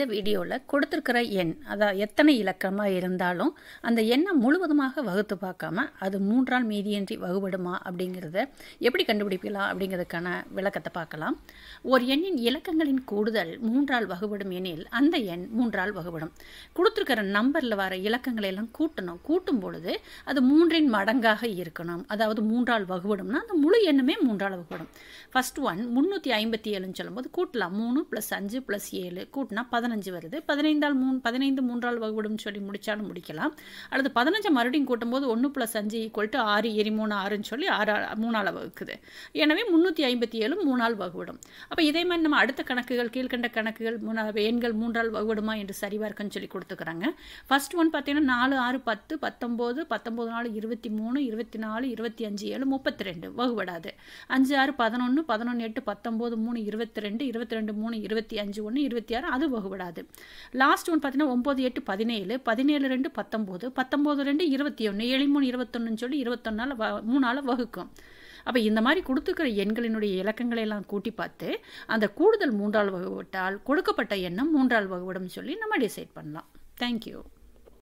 இந்த வீடியோவில் கொடுத்துருக்கிற எண் அதாவது எத்தனை இலக்கமாக இருந்தாலும் அந்த எண்ணை முழுவதுமாக வகுத்து பார்க்காம அது மூன்றால் மீதியின்றி வகுபடுமா அப்படிங்கிறத எப்படி கண்டுபிடிக்கலாம் அப்படிங்கிறதுக்கான விளக்கத்தை பார்க்கலாம் ஒரு எண்ணின் இலக்கங்களின் கூடுதல் மூன்றால் வகுபடும் எனில் அந்த எண் மூன்றால் வகுபடும் கொடுத்துருக்கிற நம்பரில் வர இலக்கங்களை எல்லாம் கூட்டணும் கூட்டும் பொழுது அது மூன்றின் மடங்காக இருக்கணும் அதாவது மூன்றால் வகுபடும்னா அந்த முழு எண்ணுமே மூன்றால் வகுபடும் ஃபஸ்ட் ஒன் முந்நூற்றி ஐம்பத்தி ஏழுன்னு சொல்லும்போது கூட்டலாம் மூணு ப்ளஸ் அஞ்சு ப்ளஸ் ஏழு கூட்டினா பதினாறு பதினஞ்சு வருது பதினைந்தால் மூணு பதினைந்து மூன்றால் வகுப்படும் சொல்லி முடித்தாலும் முடிக்கலாம் அடுத்து பதினஞ்சு மறுபடியும் கூட்டும்போது ஒன்று ப்ளஸ் அஞ்சு ஈக்குவல் டு ஆறு எரி மூணு ஆறுன்னு சொல்லி ஆறு மூணால் வகுக்குது எனவே முந்நூற்றி ஐம்பத்தி ஏழு மூணால் வகுப்படும் அப்போ இதே மாதிரி நம்ம அடுத்த கணக்குகள் கீழ்கண்ட கணக்குகள் மூணா எண்கள் மூன்றால் வகுப்படுமா என்று சரிபார்க்குன்னு சொல்லி கொடுத்துக்கிறாங்க ஃபஸ்ட் ஒன் பார்த்தீங்கன்னா நாலு ஆறு பத்து பத்தொம்போது பத்தொம்போது நாலு இருபத்தி மூணு இருபத்தி நாலு இருபத்தி அஞ்சு ஏழு முப்பத்தி ரெண்டு வகுப்படாது அஞ்சு ஆறு பதினொன்று பதினொன்று எட்டு பத்தொம்போது மூணு இருபத்தி ரெண்டு இருபத்தி ரெண்டு மூணு இருபத்தி அஞ்சு ஒன்று இருபத்தி ஆறு அது வகுபடாது கூடாது லாஸ்ட் ஒன் பார்த்தீங்கன்னா ஒம்பது எட்டு பதினேழு பதினேழு ரெண்டு பத்தொம்போது பத்தொம்போது ரெண்டு இருபத்தி ஒன்று ஏழு மூணு இருபத்தொன்னு சொல்லி இருபத்தொன்னால் வ மூணால் வகுக்கும் அப்போ இந்த மாதிரி கொடுத்துக்கிற எண்களினுடைய இலக்கங்களை எல்லாம் கூட்டி பார்த்து அந்த கூடுதல் மூன்றால் வகுவிட்டால் கொடுக்கப்பட்ட எண்ணம் மூன்றால் வகுவிடும் சொல்லி நம்ம டிசைட் பண்ணலாம் தேங்க்யூ